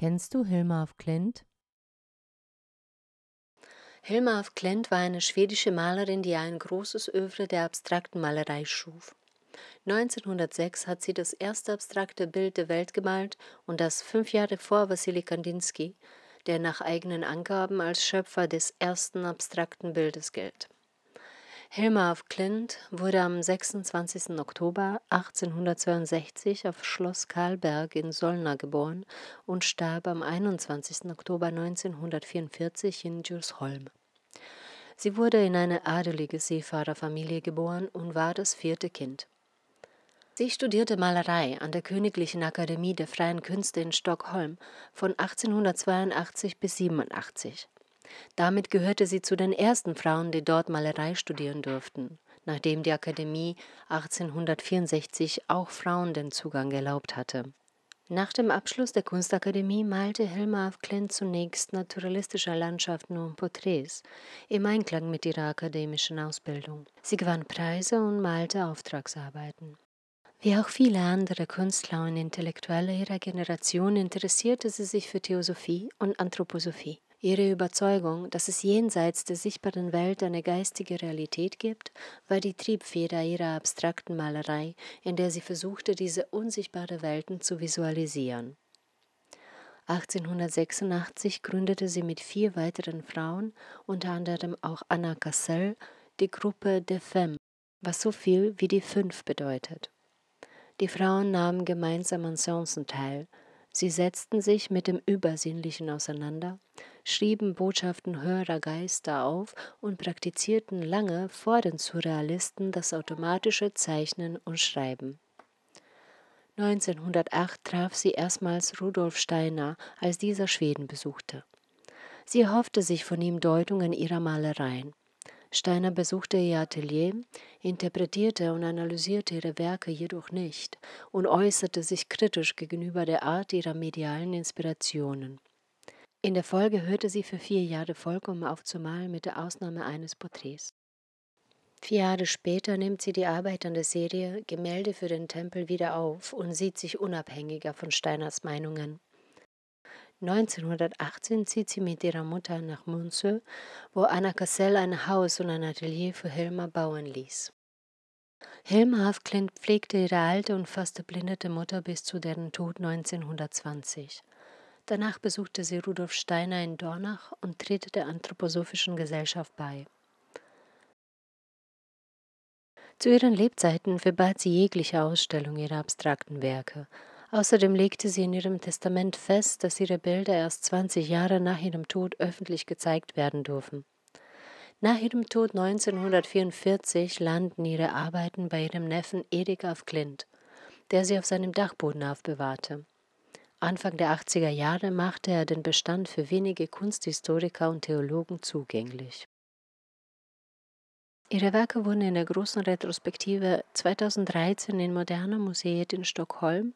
Kennst du Hilma af Klint? Hilma af Klint war eine schwedische Malerin, die ein großes Övre der abstrakten Malerei schuf. 1906 hat sie das erste abstrakte Bild der Welt gemalt und das fünf Jahre vor Wassily Kandinsky, der nach eigenen Angaben als Schöpfer des ersten abstrakten Bildes gilt. Hilma af Klint wurde am 26. Oktober 1862 auf Schloss Karlberg in Solna geboren und starb am 21. Oktober 1944 in Djursholm. Sie wurde in eine adelige Seefahrerfamilie geboren und war das vierte Kind. Sie studierte Malerei an der Königlichen Akademie der Freien Künste in Stockholm von 1882 bis 1887. Damit gehörte sie zu den ersten Frauen, die dort Malerei studieren durften, nachdem die Akademie 1864 auch Frauen den Zugang erlaubt hatte. Nach dem Abschluss der Kunstakademie malte Hilma af Klint zunächst naturalistische Landschaften und Porträts im Einklang mit ihrer akademischen Ausbildung. Sie gewann Preise und malte Auftragsarbeiten. Wie auch viele andere Künstler und Intellektuelle ihrer Generation interessierte sie sich für Theosophie und Anthroposophie. Ihre Überzeugung, dass es jenseits der sichtbaren Welt eine geistige Realität gibt, war die Triebfeder ihrer abstrakten Malerei, in der sie versuchte, diese unsichtbare Welten zu visualisieren. 1886 gründete sie mit vier weiteren Frauen, unter anderem auch Anna Cassell, die Gruppe De Femme, was so viel wie die Fünf bedeutet. Die Frauen nahmen gemeinsam an Chancen teil, Sie setzten sich mit dem Übersinnlichen auseinander, schrieben Botschaften höherer Geister auf und praktizierten lange vor den Surrealisten das automatische Zeichnen und Schreiben. 1908 traf sie erstmals Rudolf Steiner, als dieser Schweden besuchte. Sie erhoffte sich von ihm Deutungen ihrer Malereien. Steiner besuchte ihr Atelier, interpretierte und analysierte ihre Werke jedoch nicht und äußerte sich kritisch gegenüber der Art ihrer medialen Inspirationen. In der Folge hörte sie für vier Jahre vollkommen auf zu malen, mit der Ausnahme eines Porträts. Vier Jahre später nimmt sie die Arbeit an der Serie Gemälde für den Tempel wieder auf und sieht sich unabhängiger von Steiners Meinungen. 1918 zieht sie mit ihrer Mutter nach Münze, wo Anna Cassell ein Haus und ein Atelier für Hilma bauen ließ. Hilma Hafklind pflegte ihre alte und fast erblindete Mutter bis zu deren Tod 1920. Danach besuchte sie Rudolf Steiner in Dornach und trete der Anthroposophischen Gesellschaft bei. Zu ihren Lebzeiten verbat sie jegliche Ausstellung ihrer abstrakten Werke – Außerdem legte sie in ihrem Testament fest, dass ihre Bilder erst 20 Jahre nach ihrem Tod öffentlich gezeigt werden dürfen. Nach ihrem Tod 1944 landen ihre Arbeiten bei ihrem Neffen Erik auf Klint, der sie auf seinem Dachboden aufbewahrte. Anfang der 80er Jahre machte er den Bestand für wenige Kunsthistoriker und Theologen zugänglich. Ihre Werke wurden in der großen Retrospektive 2013 in Moderne Museet in Stockholm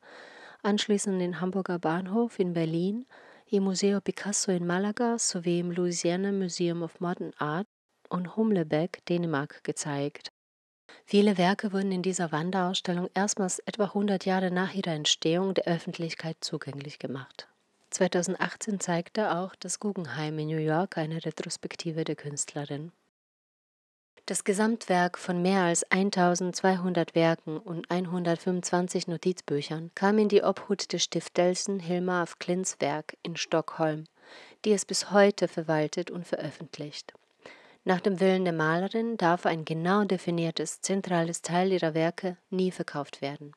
anschließend den Hamburger Bahnhof in Berlin, im Museo Picasso in Malaga sowie im Louisiana Museum of Modern Art und Humlebeck, Dänemark, gezeigt. Viele Werke wurden in dieser Wanderausstellung erstmals etwa 100 Jahre nach ihrer Entstehung der Öffentlichkeit zugänglich gemacht. 2018 zeigte auch das Guggenheim in New York eine Retrospektive der Künstlerin. Das Gesamtwerk von mehr als 1200 Werken und 125 Notizbüchern kam in die Obhut des Stiftelsen Hilmar af Klints Werk in Stockholm, die es bis heute verwaltet und veröffentlicht. Nach dem Willen der Malerin darf ein genau definiertes zentrales Teil ihrer Werke nie verkauft werden.